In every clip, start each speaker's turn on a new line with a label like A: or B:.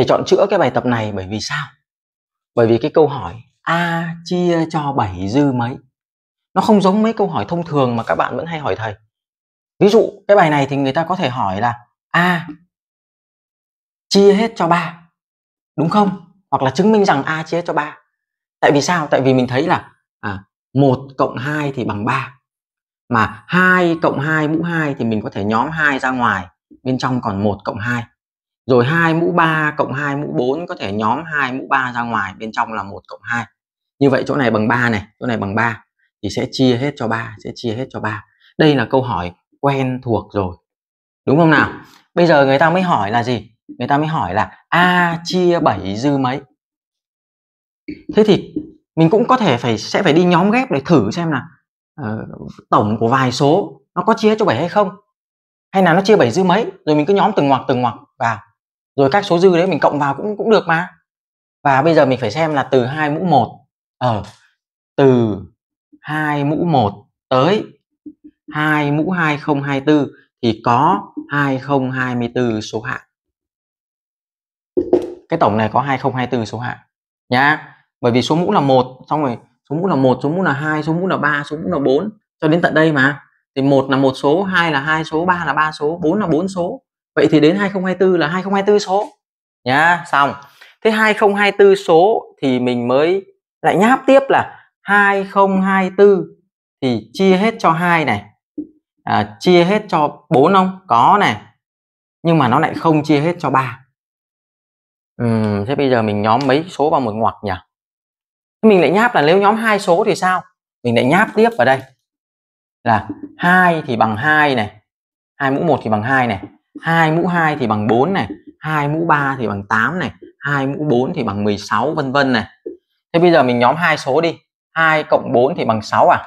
A: thầy chọn chữa cái bài tập này bởi vì sao bởi vì cái câu hỏi a chia cho 7 dư mấy nó không giống mấy câu hỏi thông thường mà các bạn vẫn hay hỏi thầy ví dụ cái bài này thì người ta có thể hỏi là a chia hết cho 3 đúng không hoặc là chứng minh rằng a chia hết cho 3 tại vì sao tại vì mình thấy là à, 1 cộng 2 thì bằng 3 mà 2 cộng 2 mũ 2 thì mình có thể nhóm 2 ra ngoài bên trong còn 1 cộng 2 rồi hai mũ 3 cộng 2 mũ 4 có thể nhóm hai mũ 3 ra ngoài bên trong là một cộng 2 như vậy chỗ này bằng 3 này chỗ này bằng 3 thì sẽ chia hết cho 3 sẽ chia hết cho 3 đây là câu hỏi quen thuộc rồi đúng không nào bây giờ người ta mới hỏi là gì người ta mới hỏi là a chia 7 dư mấy thế thì mình cũng có thể phải sẽ phải đi nhóm ghép để thử xem là uh, tổng của vài số nó có chia cho 7 hay không hay là nó chia 7 dư mấy rồi mình cứ nhóm từng ngoặc từng ngoặc vào rồi các số dư đấy mình cộng vào cũng cũng được mà và bây giờ mình phải xem là từ hai mũ một ở ờ, từ hai mũ một tới hai mũ 2024 thì có 2024 số hạng cái tổng này có 2024 số hạng nhá bởi vì số mũ là một xong rồi số mũ là một số mũ là hai số mũ là ba số mũ là bốn cho đến tận đây mà thì một là một số hai là hai số ba là ba số bốn là bốn số vậy thì đến 2024 là 2024 số nhá xong thế 2024 số thì mình mới lại nháp tiếp là 2024 thì chia hết cho hai này à, chia hết cho 4 không có này nhưng mà nó lại không chia hết cho ba ừ, thế bây giờ mình nhóm mấy số vào một ngoặc nhỉ mình lại nháp là nếu nhóm hai số thì sao mình lại nháp tiếp vào đây là hai thì bằng hai này hai mũ một thì bằng hai này 2 mũ 2 thì bằng 4 này 2 mũ 3 thì bằng 8 này 2 mũ 4 thì bằng 16 vân vân này thế bây giờ mình nhóm hai số đi 2 cộng 4 thì bằng 6 à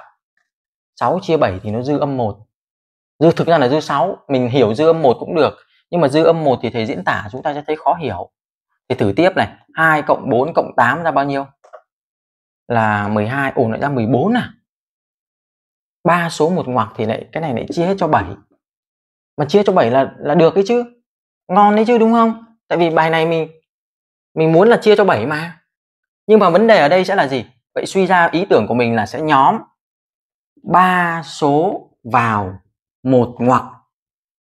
A: 6 chia 7 thì nó dư âm 1 dư thực ra là dư 6 mình hiểu dư âm 1 cũng được nhưng mà dư âm 1 thì thầy diễn tả chúng ta sẽ thấy khó hiểu thì thử tiếp này 2 cộng 4 cộng 8 ra bao nhiêu là 12 Ồ, lại ra 14 à ba số một ngoặc thì lại cái này lại chia hết cho 7 mà chia cho 7 là là được đấy chứ ngon đấy chứ đúng không tại vì bài này mình mình muốn là chia cho 7 mà nhưng mà vấn đề ở đây sẽ là gì vậy suy ra ý tưởng của mình là sẽ nhóm ba số vào một ngoặc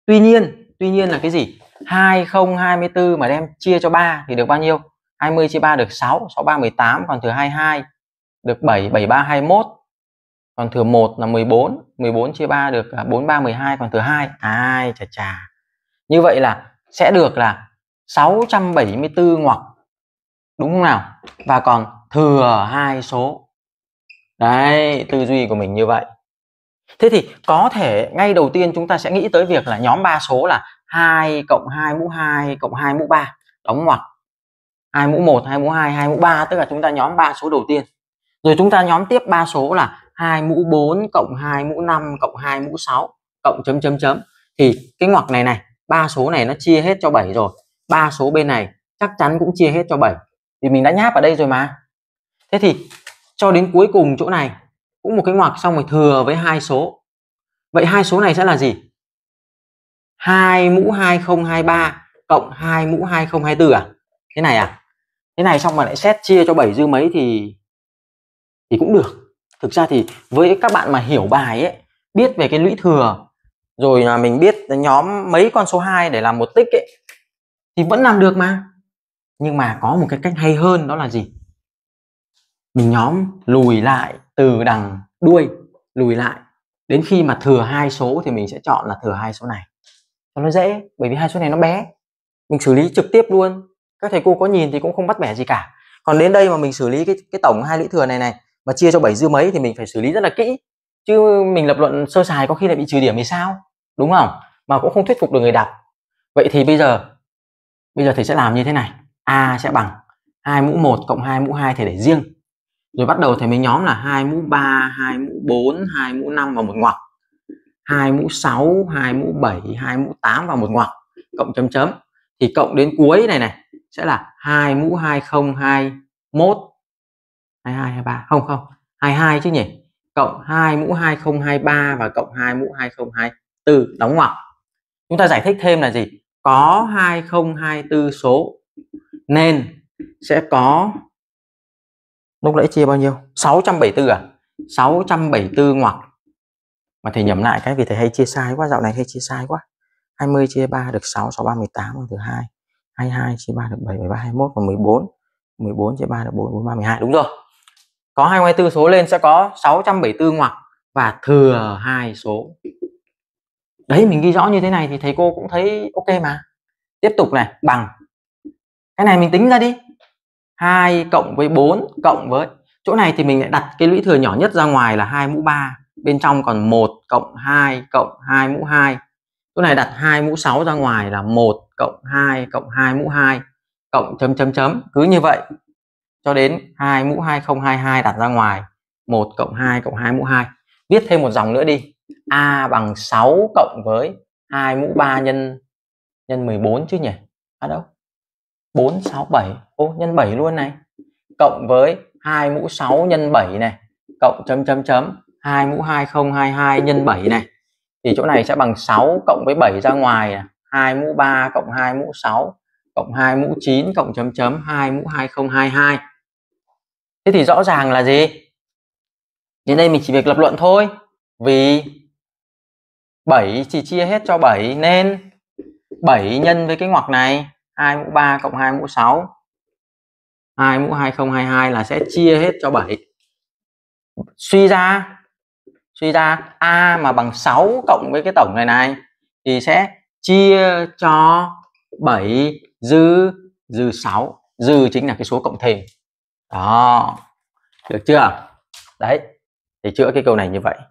A: tuy nhiên tuy nhiên là cái gì hai hai không mươi bốn mà đem chia cho ba thì được bao nhiêu hai mươi chia ba được sáu sáu ba mười tám còn thừa hai được bảy bảy ba hai mốt còn thừa 1 là 14 14 chia 3 được 43 12 còn thừa 2 ai chà chà như vậy là sẽ được là 674 ngoặc đúng không nào và còn thừa hai số đấy tư duy của mình như vậy thế thì có thể ngay đầu tiên chúng ta sẽ nghĩ tới việc là nhóm ba số là 2 cộng 2 mũ 2 cộng 2 mũ 3 đóng ngoặc 2 mũ 1, 2 mũ 2, 2 mũ 3 tức là chúng ta nhóm ba số đầu tiên. Rồi chúng ta nhóm tiếp ba số là 2 mũ 4 cộng 2 mũ 5 cộng 2 mũ 6 cộng chấm chấm chấm thì cái ngoặc này này ba số này nó chia hết cho 7 rồi ba số bên này chắc chắn cũng chia hết cho 7 thì mình đã nháp ở đây rồi mà thế thì cho đến cuối cùng chỗ này cũng một cái ngoặc xong rồi thừa với hai số vậy hai số này sẽ là gì 2 mũ 2023 cộng 2 mũ 2024 à thế này à thế này xong mà lại xét chia cho 7 dư mấy thì thì cũng được thực ra thì với các bạn mà hiểu bài ấy biết về cái lũy thừa rồi là mình biết nhóm mấy con số 2 để làm một tích ấy thì vẫn làm được mà nhưng mà có một cái cách hay hơn đó là gì mình nhóm lùi lại từ đằng đuôi lùi lại đến khi mà thừa hai số thì mình sẽ chọn là thừa hai số này cho nó dễ bởi vì hai số này nó bé mình xử lý trực tiếp luôn các thầy cô có nhìn thì cũng không bắt bẻ gì cả còn đến đây mà mình xử lý cái cái tổng hai lũy thừa này này mà chia cho 7 dư mấy thì mình phải xử lý rất là kỹ chứ mình lập luận sơ sài có khi lại bị trừ điểm thì sao đúng không mà cũng không thuyết phục được người đọc vậy thì bây giờ bây giờ thầy sẽ làm như thế này a sẽ bằng 2 mũ 1 cộng 2 mũ 2 thầy để riêng rồi bắt đầu thầy mới nhóm là 2 mũ 3 2 mũ 4 2 mũ 5 và một ngoặc 2 mũ 6 2 mũ 7 2 mũ 8 và một ngoặc cộng chấm chấm thì cộng đến cuối này này sẽ là 2 mũ 20 21 22 23 không không 22 chứ nhỉ cộng 2 mũ 2023 và cộng 2 mũ 2024 đóng ngoặc chúng ta giải thích thêm là gì có 2024 số nên sẽ có lúc nãy chia bao nhiêu 674 à 674 ngoặc mà thầy nhầm lại cái vì thầy hay chia sai quá dạo này hay chia sai quá 20 chia 3 được 6 6 3 18 bằng thứ 2 22 chia 3 được 7 13 21 và 14 14 chia 3 được 4 4 3 12 đúng rồi có 224 số lên sẽ có 674 ngoặc và thừa hai số đấy mình ghi rõ như thế này thì thầy cô cũng thấy ok mà tiếp tục này bằng cái này mình tính ra đi 2 cộng với 4 cộng với chỗ này thì mình lại đặt cái lũy thừa nhỏ nhất ra ngoài là 2 mũ 3 bên trong còn 1 cộng 2 cộng 2 mũ 2 chỗ này đặt 2 mũ 6 ra ngoài là 1 cộng 2 cộng 2 mũ 2 cộng chấm chấm chấm cứ như vậy cho đến 2 mũ 2022 đặt ra ngoài 1 cộng 2 cộng 2 mũ 2 viết thêm một dòng nữa đi A bằng 6 cộng với 2 mũ 3 nhân nhân 14 chứ nhỉ à đâu 4 6 7 ô nhân 7 luôn này cộng với 2 mũ 6 nhân 7 này cộng chấm chấm chấm 2 mũ 2022 nhân 7 này thì chỗ này sẽ bằng 6 cộng với 7 ra ngoài này. 2 mũ 3 cộng 2 mũ 6 cộng 2 mũ 9 cộng chấm chấm 2 mũ 2022 thế thì rõ ràng là gì đến đây mình chỉ việc lập luận thôi vì 7 chỉ chia hết cho 7 nên 7 nhân với cái ngoặc này 2 mũ 3 cộng 2 mũ 6 2 mũ 2022 là sẽ chia hết cho 7 suy ra suy ra A mà bằng 6 cộng với cái tổng này này thì sẽ chia cho 7 dư dư 6 dư chính là cái số cộng thêm đó được chưa đấy thì chữa cái câu này như vậy